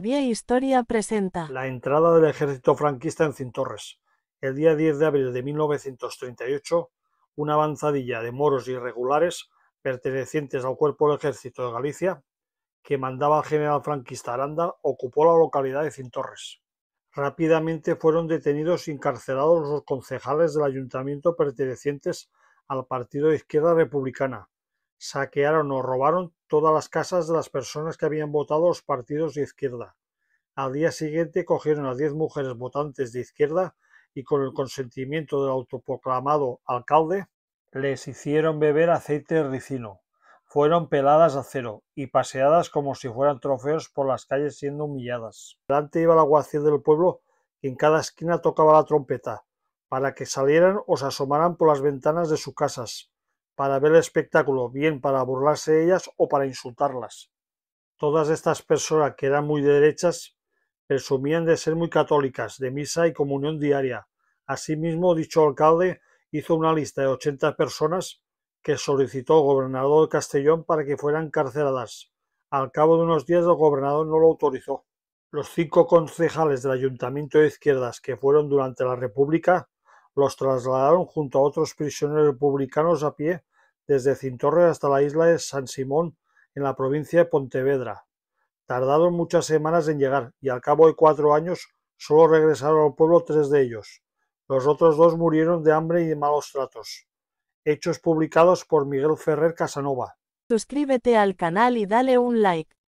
Vía Historia presenta La entrada del ejército franquista en Cintorres. El día 10 de abril de 1938, una avanzadilla de moros irregulares pertenecientes al cuerpo del ejército de Galicia, que mandaba el general franquista Aranda, ocupó la localidad de Cintorres. Rápidamente fueron detenidos y encarcelados los concejales del ayuntamiento pertenecientes al Partido de Izquierda Republicana, saquearon o robaron todas las casas de las personas que habían votado los partidos de izquierda. Al día siguiente cogieron a diez mujeres votantes de izquierda y con el consentimiento del autoproclamado alcalde les hicieron beber aceite de ricino. Fueron peladas a cero y paseadas como si fueran trofeos por las calles siendo humilladas. Delante iba la alguacil del pueblo que en cada esquina tocaba la trompeta para que salieran o se asomaran por las ventanas de sus casas para ver el espectáculo, bien para burlarse de ellas o para insultarlas. Todas estas personas que eran muy derechas presumían de ser muy católicas, de misa y comunión diaria. Asimismo, dicho alcalde hizo una lista de 80 personas que solicitó al gobernador de Castellón para que fueran carceladas. Al cabo de unos días el gobernador no lo autorizó. Los cinco concejales del ayuntamiento de izquierdas que fueron durante la República los trasladaron junto a otros prisioneros republicanos a pie desde Cintorres hasta la isla de San Simón, en la provincia de Pontevedra. Tardaron muchas semanas en llegar y al cabo de cuatro años solo regresaron al pueblo tres de ellos. Los otros dos murieron de hambre y de malos tratos. Hechos publicados por Miguel Ferrer Casanova. Suscríbete al canal y dale un like.